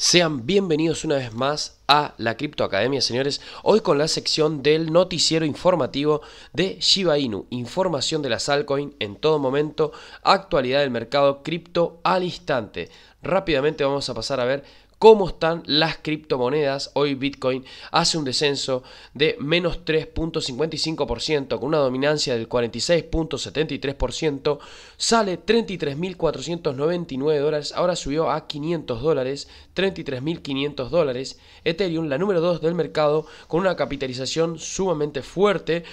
Sean bienvenidos una vez más a la academia señores. Hoy con la sección del noticiero informativo de Shiba Inu. Información de las altcoins en todo momento, actualidad del mercado cripto al instante. Rápidamente vamos a pasar a ver cómo están las criptomonedas. Hoy Bitcoin hace un descenso de menos 3.55% con una dominancia del 46.73%. Sale 33.499 dólares, ahora subió a 500 dólares, 33.500 dólares. Ethereum, la número 2 del mercado, con una capitalización sumamente fuerte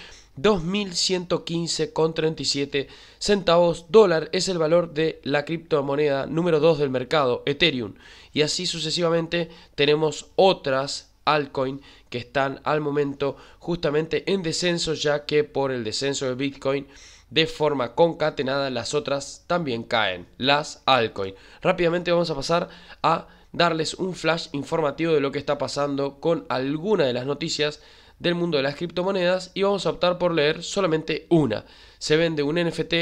2.115,37 centavos dólar es el valor de la criptomoneda número 2 del mercado, Ethereum. Y así sucesivamente tenemos otras altcoins que están al momento justamente en descenso ya que por el descenso de Bitcoin de forma concatenada las otras también caen, las altcoins. Rápidamente vamos a pasar a darles un flash informativo de lo que está pasando con alguna de las noticias del mundo de las criptomonedas y vamos a optar por leer solamente una. Se vende un NFT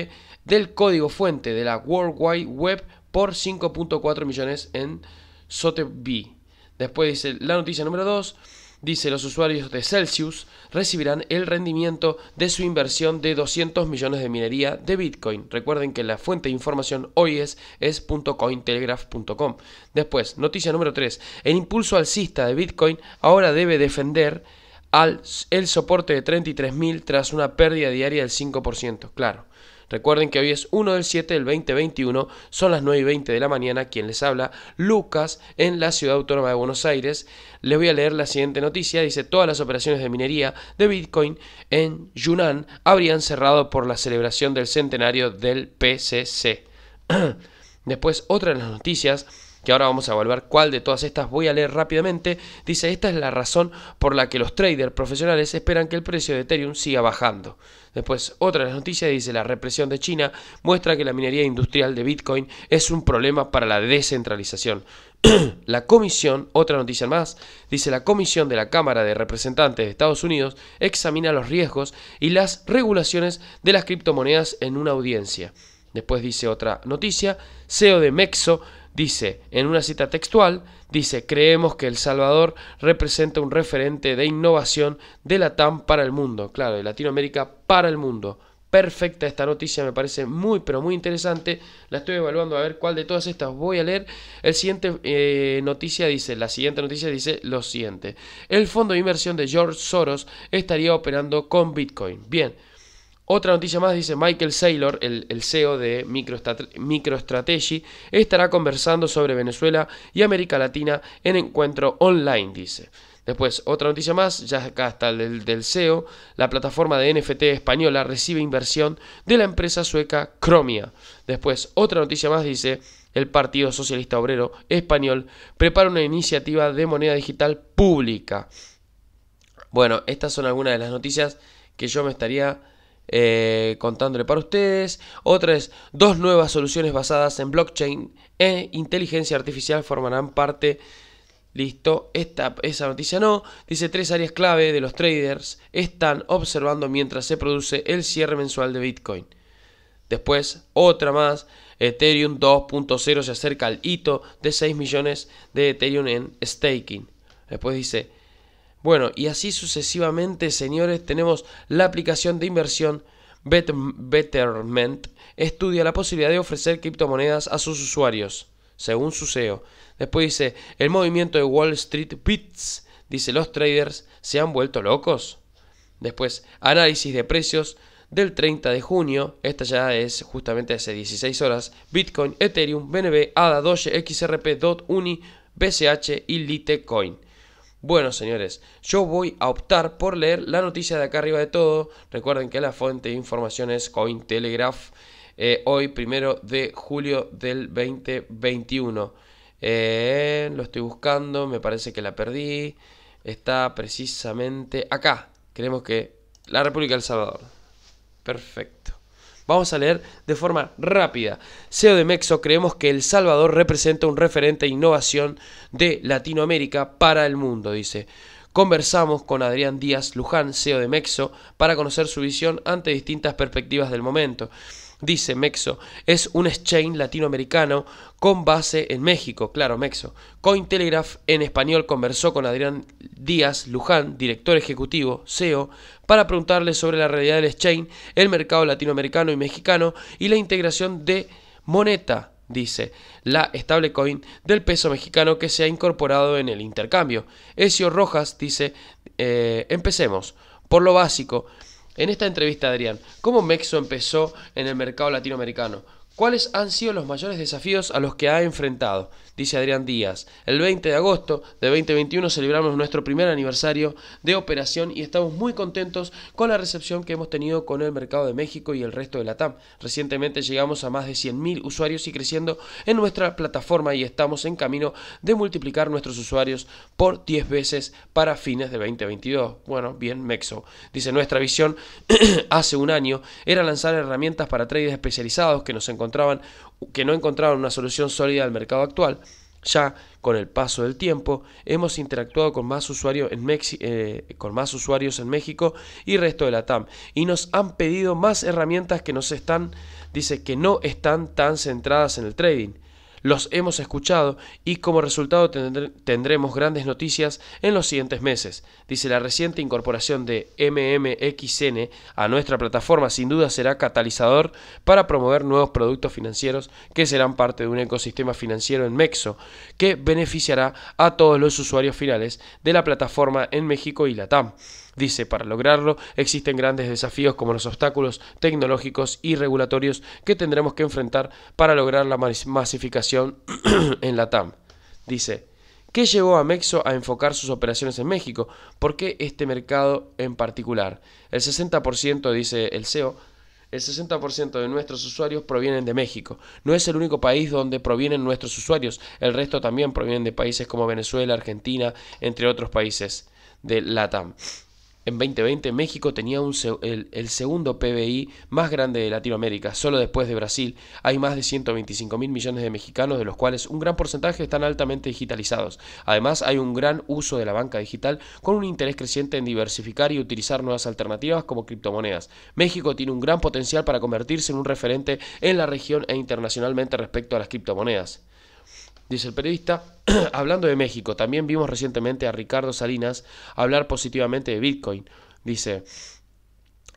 del código fuente de la World Wide Web por 5.4 millones en Sotheby. Después dice la noticia número 2. Dice, los usuarios de Celsius recibirán el rendimiento de su inversión de 200 millones de minería de Bitcoin. Recuerden que la fuente de información hoy es, es .cointelegraph.com. Después, noticia número 3. El impulso alcista de Bitcoin ahora debe defender al, el soporte de 33.000 tras una pérdida diaria del 5%. Claro. Recuerden que hoy es 1 del 7 del 2021, son las 9 y 20 de la mañana, quien les habla, Lucas, en la ciudad autónoma de Buenos Aires. Les voy a leer la siguiente noticia, dice, todas las operaciones de minería de Bitcoin en Yunnan habrían cerrado por la celebración del centenario del PCC. Después, otra de las noticias que ahora vamos a evaluar cuál de todas estas voy a leer rápidamente, dice esta es la razón por la que los traders profesionales esperan que el precio de Ethereum siga bajando. Después, otra de las noticias dice la represión de China muestra que la minería industrial de Bitcoin es un problema para la descentralización. la comisión, otra noticia más, dice la comisión de la Cámara de Representantes de Estados Unidos examina los riesgos y las regulaciones de las criptomonedas en una audiencia. Después dice otra noticia, CEO de Mexo dice, en una cita textual, dice, creemos que El Salvador representa un referente de innovación de la TAM para el mundo, claro, de Latinoamérica para el mundo. Perfecta esta noticia, me parece muy, pero muy interesante. La estoy evaluando a ver cuál de todas estas voy a leer. El siguiente eh, noticia dice, la siguiente noticia dice lo siguiente. El fondo de inversión de George Soros estaría operando con Bitcoin. Bien, otra noticia más dice Michael Saylor, el, CEO de MicroStrategy, estará conversando sobre Venezuela y América Latina en encuentro online, dice. Después, otra noticia más, ya acá está el del CEO, la plataforma de NFT española recibe inversión de la empresa sueca Cromia. Después, otra noticia más dice, el Partido Socialista Obrero Español prepara una iniciativa de moneda digital pública. Bueno, estas son algunas de las noticias que yo me estaría eh, contándole para ustedes. Otra es dos nuevas soluciones basadas en blockchain e inteligencia artificial formarán parte. Listo, esta, esa noticia no. Dice tres áreas clave de los traders están observando mientras se produce el cierre mensual de Bitcoin. Después, otra más. Ethereum 2.0 se acerca al hito de 6 millones de Ethereum en staking. Después dice, bueno, y así sucesivamente, señores, tenemos la aplicación de inversión Betterment. Estudia la posibilidad de ofrecer criptomonedas a sus usuarios, según su CEO. Después dice, el movimiento de Wall Street Bits. Dice, los traders se han vuelto locos. Después, análisis de precios del 30 de junio, esta ya es justamente hace 16 horas, Bitcoin, Ethereum, BNB, ADA, Doge, XRP, DOT, UNI, BCH y Litecoin. Bueno, señores, yo voy a optar por leer la noticia de acá arriba de todo. Recuerden que la fuente de información es Cointelegraph. Eh, hoy, primero de julio del 2021. Eh, lo estoy buscando, me parece que la perdí. Está precisamente acá. Creemos que la República del Salvador. Perfecto. Vamos a leer de forma rápida. CEO de Mexo, creemos que El Salvador representa un referente de innovación de Latinoamérica para el mundo, dice. Conversamos con Adrián Díaz Luján, CEO de Mexo, para conocer su visión ante distintas perspectivas del momento. Dice Mexo, es un exchange latinoamericano con base en México, claro, Mexo. Cointelegraph en español conversó con Adrián Díaz Luján, director ejecutivo, CEO, para preguntarle sobre la realidad del exchange, el mercado latinoamericano y mexicano y la integración de Moneta, dice la stablecoin del peso mexicano que se ha incorporado en el intercambio. Ezio Rojas dice, eh, empecemos. Por lo básico, en esta entrevista, Adrián, ¿cómo Mexo empezó en el mercado latinoamericano? ¿Cuáles han sido los mayores desafíos a los que ha enfrentado? dice Adrián Díaz. El 20 de agosto de 2021 celebramos nuestro primer aniversario de operación y estamos muy contentos con la recepción que hemos tenido con el mercado de México y el resto de la TAM. Recientemente llegamos a más de 100.000 usuarios y creciendo en nuestra plataforma y estamos en camino de multiplicar nuestros usuarios por 10 veces para fines de 2022. Bueno, bien, Mexo. Dice, nuestra visión hace un año era lanzar herramientas para traders especializados que nos encontraban que no encontraron una solución sólida al mercado actual. Ya con el paso del tiempo hemos interactuado con más, usuarios en eh, con más usuarios en México y resto de la TAM y nos han pedido más herramientas que nos están, dice que no están tan centradas en el trading los hemos escuchado y como resultado tendremos grandes noticias en los siguientes meses. Dice la reciente incorporación de MMXN a nuestra plataforma sin duda será catalizador para promover nuevos productos financieros que serán parte de un ecosistema financiero en Mexo que beneficiará a todos los usuarios finales de la plataforma en México y Latam. Dice, para lograrlo existen grandes desafíos como los obstáculos tecnológicos y regulatorios que tendremos que enfrentar para lograr la masificación en la TAM. Dice, ¿Qué llevó a Mexo a enfocar sus operaciones en México? ¿Por qué este mercado en particular? El 60%, dice el CEO, el 60% de nuestros usuarios provienen de México. No es el único país donde provienen nuestros usuarios. El resto también provienen de países como Venezuela, Argentina, entre otros países de TAM. En 2020 México tenía el, el, segundo PBI más grande de Latinoamérica, solo después de Brasil. Hay más de 125 mil millones de mexicanos, de los cuales un gran porcentaje están altamente digitalizados. Además, hay un gran uso de la banca digital con un interés creciente en diversificar y utilizar nuevas alternativas como criptomonedas. México tiene un gran potencial para convertirse en un referente en la región e internacionalmente respecto a las criptomonedas. Dice el periodista, hablando de México, también vimos recientemente a Ricardo Salinas hablar positivamente de Bitcoin. Dice,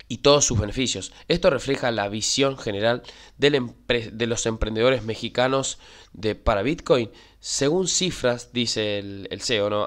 y todos sus beneficios. Esto refleja la visión general de los emprendedores mexicanos de, para Bitcoin. Según cifras, dice el, CEO, ¿no?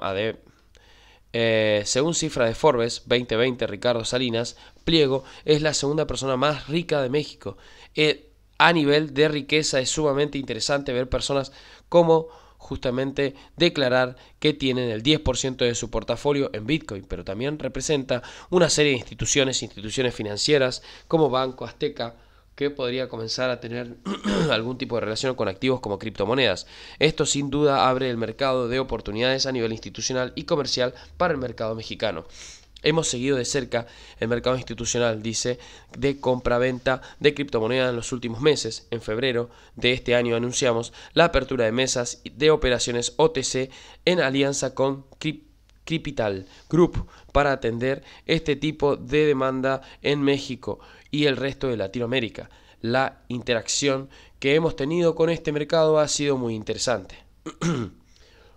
Eh, según cifras de Forbes 2020, Ricardo Salinas Pliego es la segunda persona más rica de México. Eh, a nivel de riqueza es sumamente interesante ver personas como justamente declarar que tienen el 10% de su portafolio en Bitcoin, pero también representa una serie de instituciones, instituciones financieras como Banco Azteca, que podría comenzar a tener algún tipo de relación con activos como criptomonedas. Esto sin duda abre el mercado de oportunidades a nivel institucional y comercial para el mercado mexicano. Hemos seguido de cerca el mercado institucional, dice, de compra-venta de criptomonedas en los últimos meses. En febrero de este año anunciamos la apertura de mesas de operaciones OTC en alianza con Cripital Group para atender este tipo de demanda en México y el resto de Latinoamérica. La interacción que hemos tenido con este mercado ha sido muy interesante.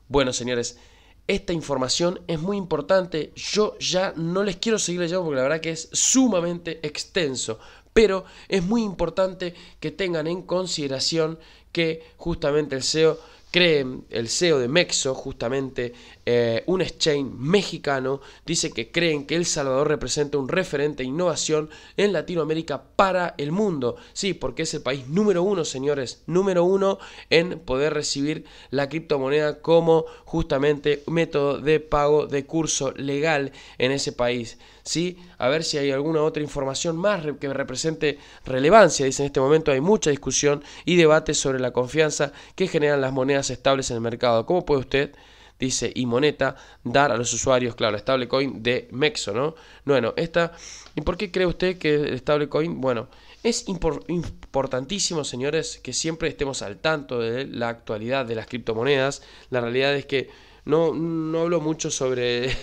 bueno, señores, esta información es muy importante. Yo ya no les quiero seguir leyendo porque la verdad que es sumamente extenso. Pero es muy importante que tengan en consideración que justamente el SEO creen el CEO de Mexo, justamente eh, un exchange mexicano, dice que creen que El Salvador representa un referente de innovación en Latinoamérica para el mundo. Sí, porque es el país número uno, señores, número uno en poder recibir la criptomoneda como justamente método de pago de curso legal en ese país. ¿sí? A ver si hay alguna otra información más que represente relevancia. Dice, en este momento hay mucha discusión y debate sobre la confianza que generan las monedas estables en el mercado. ¿Cómo puede usted, dice y moneta, dar a los usuarios, claro, establecoin de Mexo, ¿no? Bueno, esta, ¿y por qué cree usted que el stablecoin, bueno, es importantísimo, señores, que siempre estemos al tanto de la actualidad de las criptomonedas. La realidad es que no, no hablo mucho sobre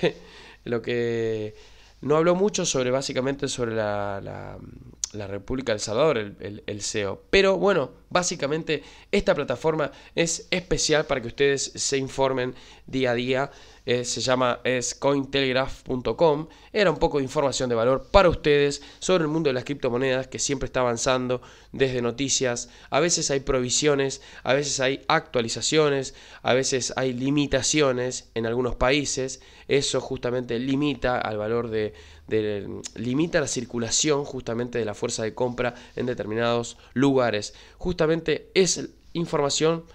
lo que... No hablo mucho sobre básicamente sobre la la República del Salvador, el, el, el, SEO. Pero bueno, básicamente esta plataforma es especial para que ustedes se informen día a día eh, se llama es cointelegraph.com, era un poco de información de valor para ustedes sobre el mundo de las criptomonedas que siempre está avanzando desde noticias, a veces hay provisiones, a veces hay actualizaciones, a veces hay limitaciones en algunos países, eso justamente limita al valor de, de, limita la circulación justamente de la fuerza de compra en determinados lugares. Justamente es información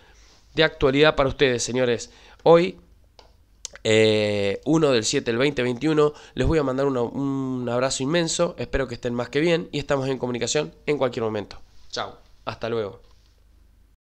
de actualidad para ustedes, señores. Hoy 1 eh, del 7 del 2021. Les voy a mandar un abrazo inmenso, espero que estén más que bien y estamos en comunicación en cualquier momento. Chao, hasta luego.